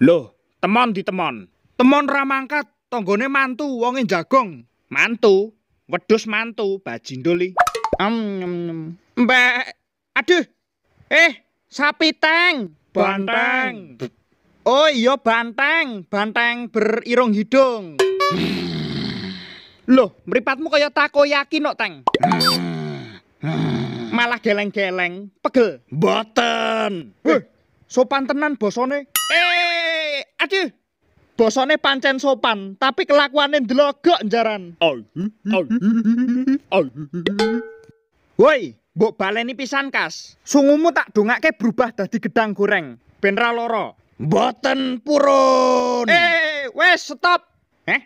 Loh, temon di temon. Temon ramangkat tonggone mantu wongin e jagong. Mantu, wedus mantu bajindul iki. Um, um, Mbak, aduh. Eh, sapi teng, banteng. Oh iya banteng, banteng berirung hidung. Loh, meripatmu kaya takoyaki nok, Teng. Malah geleng-geleng, pegel. Boten. Wih, sopan tenan bosone. Eh, aduh. Bosone pancen sopan, tapi kelakuane ndelogok njaran. Woi, mbok baleni pisan kas. Sungumu tak dongake berubah dadi gedang goreng. Ben ra lara. Mboten purun. Eh, wes stop. Eh?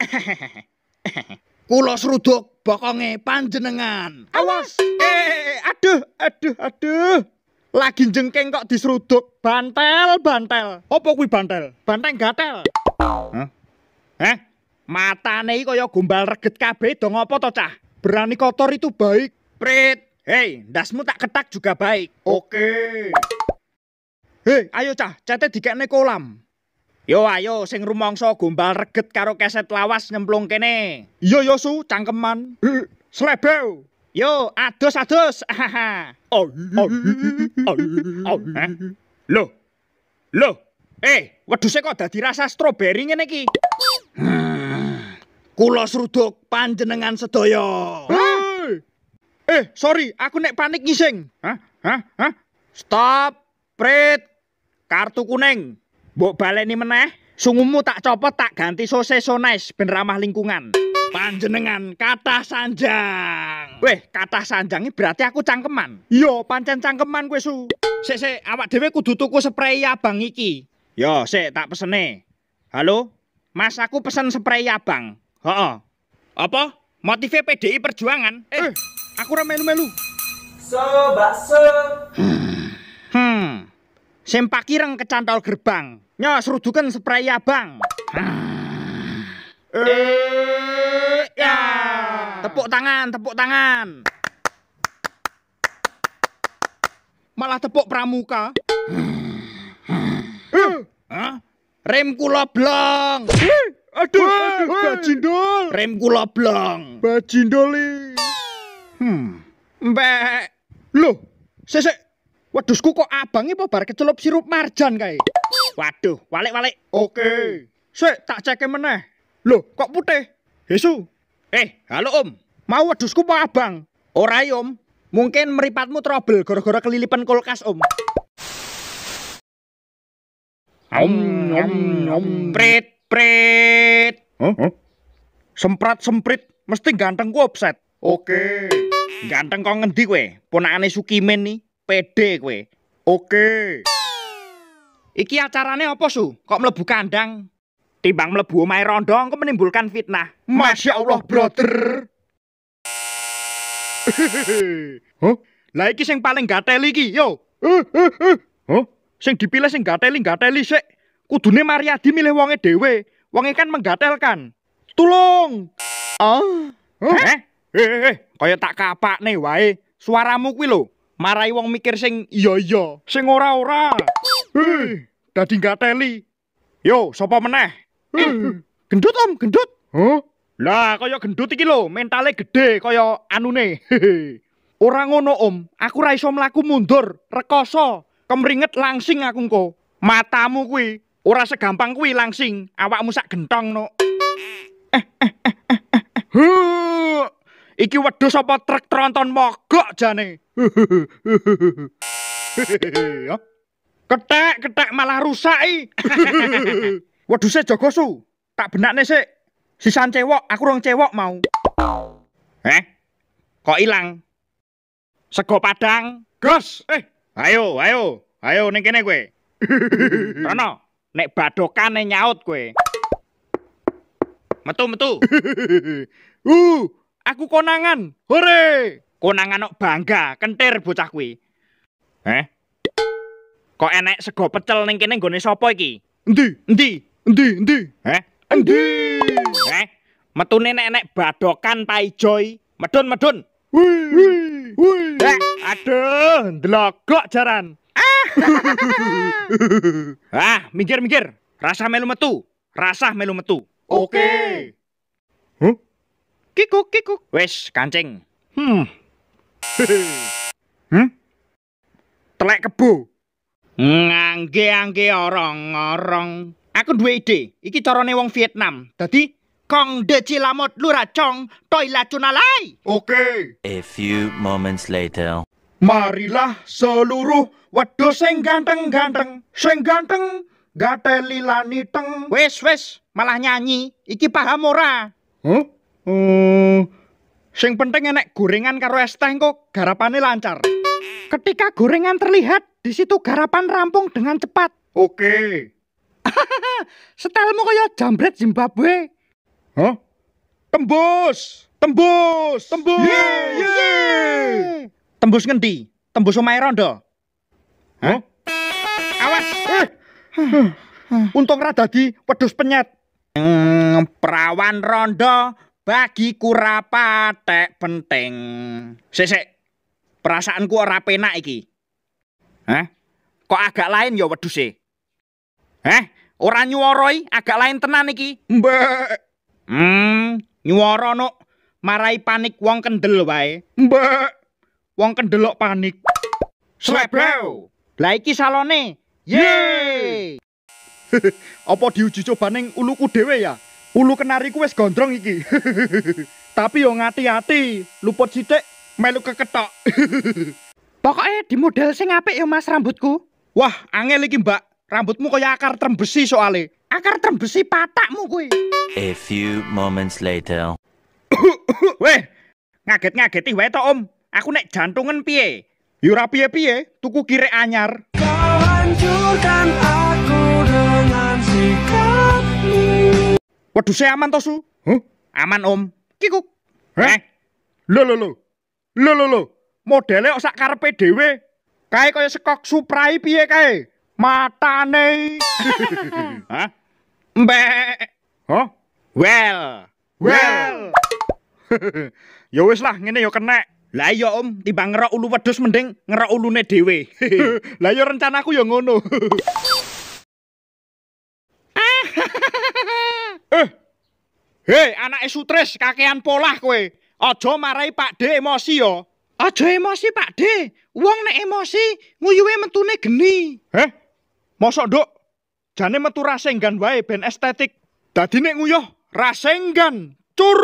Kulo sruduk bokonge panjenengan. Awas. Eh, aduh, aduh. aduh. lagi jengkeng kok disruduk bantel bantel opo kuwi bantel banteng gatel Hah? Hah? matane iki kaya gombal reget kabeh dong opo to cah berani kotor itu baik prit hei dasmu tak ketak juga baik oke hei ayo cah cete dikene kolam Yo ayo sing rumangsa gombal reget karo keset lawas nyemplung kene. Iya yo su cangkeman. Slebew. Yo, adus adus. Loh. Loh. Eh, wedhuse kok dadi rasa stroberi ngene iki? Kula sruduk panjenengan sedaya. Eh, sorry, aku nek panik ngising. Hah? Hah? hah Stop, prit. Kartu kuning. Mbok baleni meneh, sungumu tak copot, tak ganti sosis so nice ben ramah lingkungan. Panjenengan kata sanjang. Weh, sanjang ini berarti aku cangkeman. Yo iya, pancen cangkeman kowe su. Sik sik, awak dhewe kudu tuku spray abang iki. Yo, iya, sik tak pesene. Halo, Mas aku pesen spray abang. Heeh. Apa? Motifnya PDI Perjuangan. Eh, eh aku ora melu-melu. So, bakso. Hmm. Sempak hmm. Sempakireng kecantol gerbang. Nyos rudukan spray abang. Hmm. Eh. Ya. Tepuk tangan, tepuk tangan. Malah tepuk pramuka. Hah? Rem kula blong. Eh, aduh, aduh, bajindol. Eh. Rem kula blong. Bajindoli. Hmm. Mbak. Loh, sese. Waduh, kok abangnya apa bar kecelup sirup marjan kayak. Waduh, walik-walik. Oke. Okay. Sik, tak ceke meneh. Loh, kok putih? Yesu, Eh, halo Om. Mau wedusku apa, Abang? Ora ya, Om. Mungkin meripatmu trouble gara-gara kelilipan kulkas, Om. Om om om prit prit. Huh? huh? Semprat semprit mesti ganteng gua offset. Oke. Okay. Ganteng kok ngendi kowe? Ponakane Sukimen nih, PD kowe. Oke. Okay. Iki acarane apa, Su? Kok mlebu kandang? Timbang melebu omai rondo engko menimbulkan fitnah. Masya Allah, brother. Huh? Lah sih yang paling gatel lagi, yo. Huh? Sing dipilih sing gateli gateli sik. Kudune Mariadi milih wonge dhewe. Wonge kan menggatelkan. Tulung. Oh. Ah? Huh? Eh? eh, eh, eh, kaya tak kapak nih, wae. Suaramu kuwi lho, marai wong mikir sing iya iya, sing ora ora. Hei, dadi teli Yo, sapa meneh? Eh, eh, gendut om gendut huh? lah kaya gendut iki lho mentale gede kaya anune ora ngono om aku ra iso mlaku mundur rekoso kemringet langsing aku engko matamu kuwi ora segampang kuwi langsing awakmu sak gentong no eh, eh, eh, eh iki wedhus apa trek tronton mogok jane ketek ketek malah rusak iki Waduh sih Joko su, tak benak nih sih. Sisan cewok, aku rong cewok mau. Eh, kok hilang? Sego padang, gos. Eh, ayo, ayo, ayo neng kene gue. Rono, nek badokan nek nyaut gue. Metu metu. uh, aku konangan. Hore! Konangan nok bangga, kentir bocah kuwi. Eh? Kok enek sego pecel ning kene nggone sapa iki? Endi? Endi? Endi, endi? Heh, endi? Heh, metu nenek nenek badokan Pai Joy. Medun, medun. Wih, wih. Eh, aduh, ndelogok jaran. Ah, ah minggir, minggir. Rasah melu metu. Rasah melu metu. Oke. Okay. Huh? Kikuk, kikuk. Wes, kancing. Hmm. hmm? Telek kebu. Ngangge-angge orang orang Aku dua ide. Iki carane wong Vietnam. Dadi Kong de cilamot luracong toy lacunalai. Oke. Okay. A few moments later. Marilah seluruh wedhus sing ganteng-ganteng, sing ganteng gateli laniteng. Wes wes, malah nyanyi. Iki paham ora? Huh? Hmm. Eh, sing penting enek gorengan karo es teh kok garapane lancar. Ketika gorengan terlihat, di situ garapan rampung dengan cepat. Oke. Okay. Setelmu kaya jambret Zimbabwe. Hah? Tembus, tembus, tembus. Yeah, yeah. Tembus ngendi? Tembus omahe rondo. Hah? Awas. Eh. Untung ra dadi wedhus penyet. Hmm, perawan rondo kurapa tek penting. sik. Perasaanku ora penak iki. Hah? Kok agak lain ya wedhuse? Heh, ora nyuwaroi, agak lain tenan iki. Mbak. Hmm, nyuwara no. Marai panik wong kendel wae. Mbak. Wong kendelok panik. Slebrew. Lah iki salone. Ye! Apa diuji coba ning uluku dhewe ya? Ulu ku wis gondrong iki. Tapi yo ngati-ati, luput sithik melu keketok. Pokoknya di model sing apik yo Mas rambutku. Wah, angel iki, Mbak. Rambutmu kaya akar trembesi soale. Akar trembesi patakmu kuwi. A few moments later. Weh, ngaget-ngageti wae to, Om. Aku nek jantungan piye? Ya ora piye-piye, tuku kirek anyar. Kau hancurkan aku dengan sikapmu. Waduh, saya e aman to, Su? Huh? Aman, Om. Kikuk. Heh? Lo lo lo, lo lo lo, Modele kok sak karepe dhewe. Kae kaya sekok suprai piye kae? Mata matane hah mbe oh well well yo wis lah ngene yo kenek lah iya om timbang ngerok ulu wedhus mending ngerok ulune dhewe lah yo rencanaku yo ngono eh hei anak sutris kakean polah kowe aja marai pakde emosi yo aja emosi pakde de wong nek emosi nguyuwe mentune geni heh Mosok nduk, jane metu rasenggan wae ben estetik. Dadi nek nguyuh rasenggan. Cur.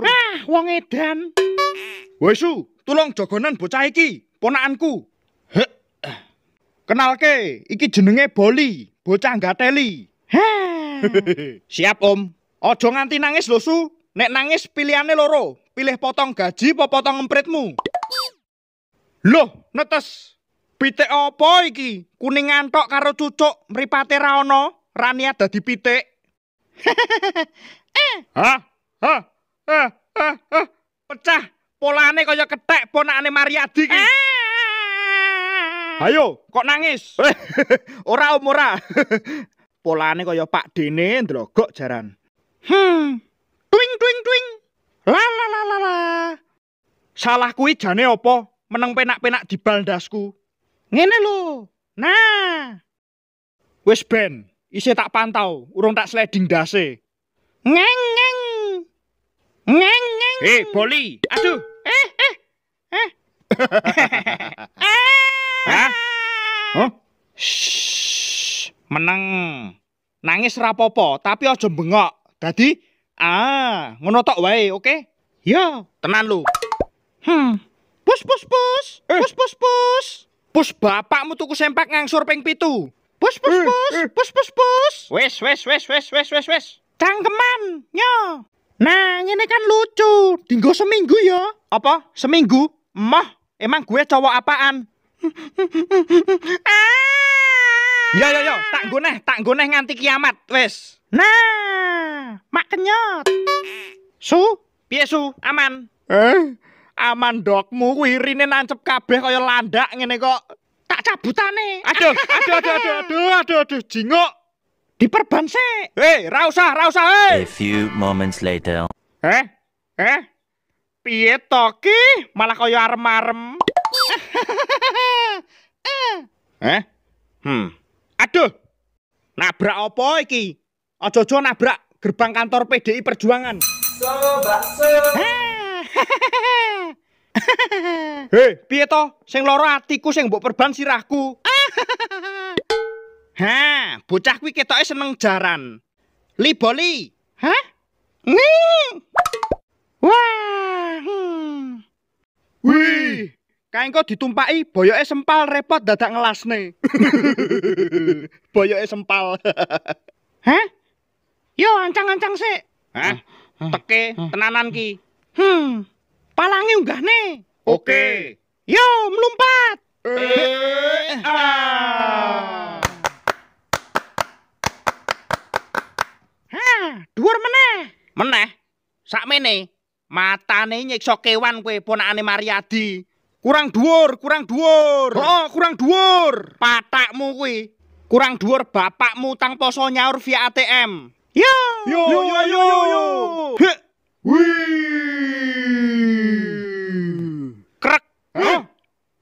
Ah, wong edan. Wesu, tulung jogonan bocah iki, ponakanku. Kenalke, iki jenenge Boli, bocah gateli. Siap, Om. Ojo nganti nangis lho, Su. Nek nangis pilihane loro, pilih potong gaji apa potong empritmu. Loh, netes. Pitik apa iki? Kuning antok karo cucuk mripate ra ana, ra niat dadi pitik. eh. Hah? Hah? Eh, eh, eh. Pecah. Polane kaya ketek ponakane Mariadi iki. Ah. Ayo, kok nangis? ora om ora. Polane kaya Pak Dene ndrogok jaran. Hmm. Twing twing twing. La la la la Salah kuwi jane apa? Meneng penak-penak di baldasku. Ngene lho. Nah. Wis ben, isih tak pantau, urung tak sliding dase. Ngeng ngeng. Ngeng ngeng. Hei, eh, Boli. Aduh. Eh eh. Eh. eh. Hah? Huh? Shh, meneng. Nangis rapopo, tapi aja bengok. Dadi ah, ngono tok wae, oke? Okay? Ya, tenan lu. Hmm. Pus pus pus. Eh. Pus pus pus. Pus bapakmu tuku sempak ngangsur ping pitu. Pus pus pus, pus pus pus. Wes wes wes wes wes wes wes. Cangkeman, nyo. Nah, ini kan lucu. Tinggo seminggu ya. Apa? Seminggu? Mah, emang gue cowok apaan? Ya ya ya, tak goneh, tak goneh nganti kiamat, wes. Nah, mak kenyot. Su, piye aman. Eh, amandokmu kuwi irine nancep kabeh kaya landak ngene kok tak cabutane aduh aduh aduh aduh aduh aduh aduh jingok diperban sih. Eh, hei ra usah ra usah hei eh. a few moments later eh eh piye toki? malah kaya arem-arem eh hmm aduh nabrak apa iki aja-aja nabrak gerbang kantor PDI Perjuangan so bakso Hei. Hei, piye to? Sing lara atiku sing mbok perban sirahku. ha, bocah kuwi ketoke seneng jaran. Liboli. Hah? Ning. Hmm. Wah. Hmm. Wih, kaengko ditumpaki boyoke sempal repot dadak ngelasne. boyoke sempal. Hah? Yo ancang-ancang sik. Hah? Teke tenanan ki. Hmm, palangnya unggah nih. Oke. Okay. Yo, melompat. Eh, eh ah. Hah, dhuwur meneh. Meneh. Mata matane nyekso kewan kue ponakane Mariadi. Kurang dhuwur, kurang dhuwur. Oh, kurang dhuwur. Patakmu kuwi kurang dhuwur bapakmu tang poso nyaur via ATM. Yo. Yo yo yo yo. yo. yo. Wih. Krek. Hah? Eh,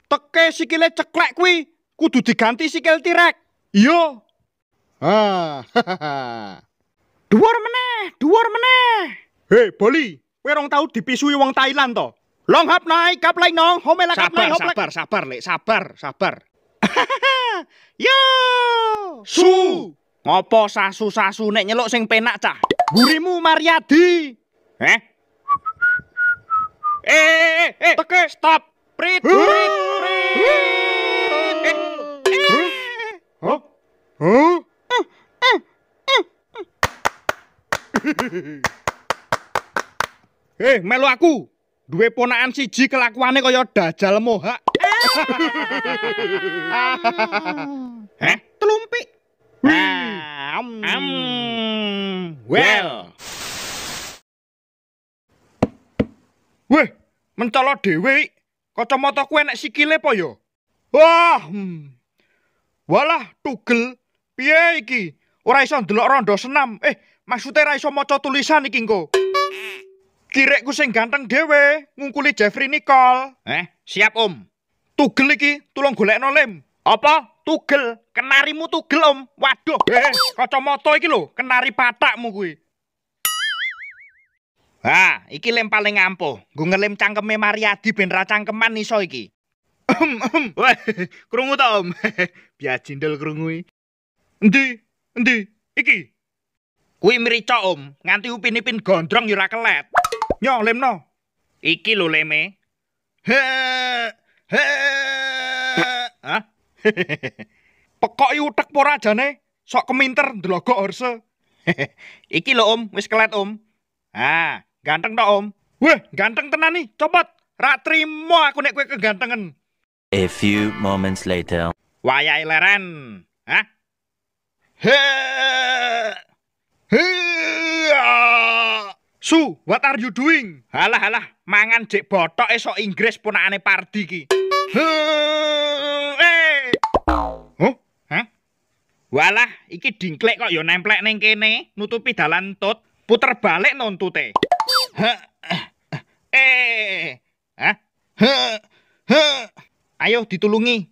teke sikile ceklek kuwi kudu diganti sikil tirek. Iya. Ah. dhuwur meneh, dhuwur meneh. Hei, Boli, kowe rong tau dipisui wong Thailand to. Long hap naik kap lain nong, homela kap naik hop Sabar, sabar, Lek, sabar, sabar. Yo! Su! Ngopo sasu-sasu nek nyeluk sing penak cah? Burimu Mariadi. Eh, eh, eh, eh, Teke. Eh. stop, prit, prit, prit, eh, eh, eh, melu aku, duwe ponaan siji kelakuane kaya dajal moha. Eh, telumpik. Hmm. Um, um, well. well. Weh, mencolok dhewe. Kacamata kuwi enek sikile apa ya? Wah. Hmm. Walah tugel. Piye iki? Ora iso ndelok rondo senam. Eh, maksudnya ora iso maca tulisan iki engko. Kirekku sing ganteng dhewe ngungkuli Jeffrey Nicole. Eh, siap Om. Tugel iki tulung golekno lem. Apa? Tugel, kenarimu tugel Om. Waduh, eh, kacamata iki lho, kenari patakmu kuwi. Ha, ah, iki lem paling ampuh. Gue ngelem cangkeme Mariadi ben ra cangkeman iso iki. Wah, krungu ta, Om? Biar jindel krungu Endi? Endi? Iki. Kuwi mrica, Om. Nganti upin-ipin gondrong ya ora kelet. Nyo, lemno. Iki lho leme. He. He. Hah? Pekok utek ora jane. Sok keminter ndelogok orse. Iki lho, Om, wis kelet, Om. Ah, Ganteng dong Om. Wah, ganteng tenan nih, copot. Rak trimo aku nek kue kegantengan. A few moments later. Wayah leren. Hah? He. Ya. Su, what are you doing? Halah halah, mangan jek botok esok Inggris ponakane Pardi ki. He. Eh. Oh, hah? Walah, iki dingklek kok Yo ya nemplek nengkene, kene, nutupi dalan tut puter balik nontute. Eh, eh, eh, eh. Ayo ditulungi.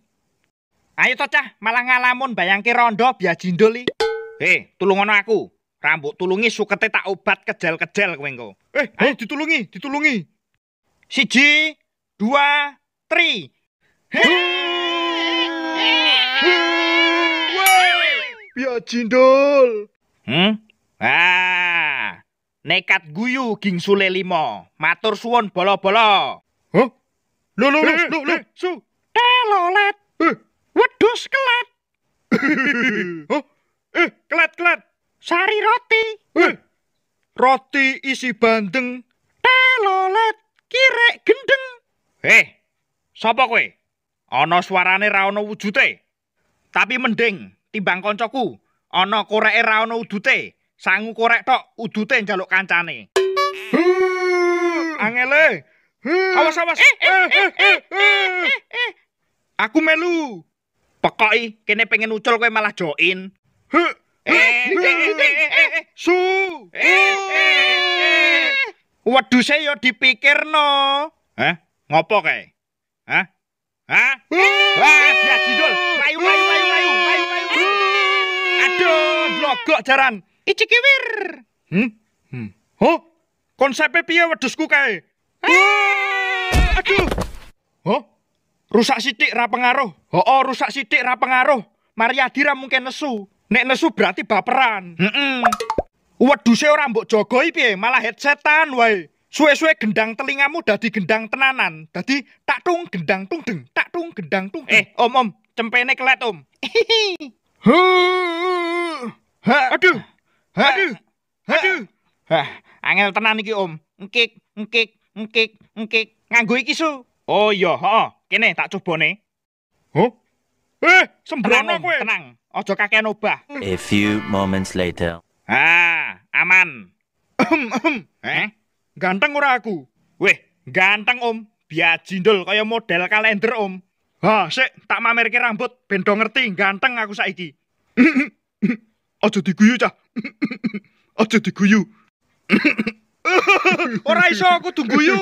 Ayo tocah malah ngalamun bayangke rondo biar jindoli. Eh, tulungono aku. Rambut tulungi sukete tak obat kejel-kejel kowe engko. Eh, ayo ditulungi, ditulungi. Siji, dua, tri. Biar jindol. Hmm? Ah. Nekat guyu Ging Sule limo. Matur suwun bolo-bolo. Hah? Lo lo lo lo lo. Su. Telolet. Eh. Wedus kelat. Hah? Eh, kelat-kelat. Sari roti. Eh. Roti isi bandeng. Telolet. Kirek gendeng. Eh. Sapa kowe? Ana suarane ra ana wujute. Tapi mending timbang koncoku, ana koreke ra ana udute sangu korek tok udute njaluk kancane. Hmm. Angele. Hmm. Awas awas. Eh, eh, eh, Aku melu. Pekoki kene pengen ucul kowe malah join. Su. Waduh saya yo dipikirno. Hah? Ngopo kae? Hah? Hah? Hmm. Wah, ya jidul. Layu layu layu layu layu layu. Aduh, blogok jaran. Icikibir. Hmm? Hmm. Oh, konsepnya piye wedhusku kae? Ah, aduh. Oh, rusak sitik ra pengaruh. Oh, oh rusak sitik ra pengaruh. Mariadi ra mungkin nesu. Nek nesu berarti baperan. Heeh. Mm -mm. Waduh, ora mbok jogoi piye, malah headsetan wae. Suwe-suwe gendang telingamu dadi gendang tenanan. Dadi tak tung gendang tung deng, tak tung gendang tung. Eh, Om Om, cempene kelet Om. Huh. Aduh. Aduh. Eh, eh. Aduh. Hah, angel tenan iki, Om. Engkik, engkik, engkik, engkik. Nganggo iki su. Oh iya, heeh. Kene tak cobone. Huh? Eh, sembrono kowe. Tenang, aja kakean obah. A few moments later. Ah, aman. eh, ganteng ora aku? Weh, ganteng, Om. Biajindul kaya model kalender, Om. Ha, sik, tak mamerke rambut ben ngerti ganteng aku saiki. Aja diguyu cah. Aja diguyu. Ora iso aku diguyu.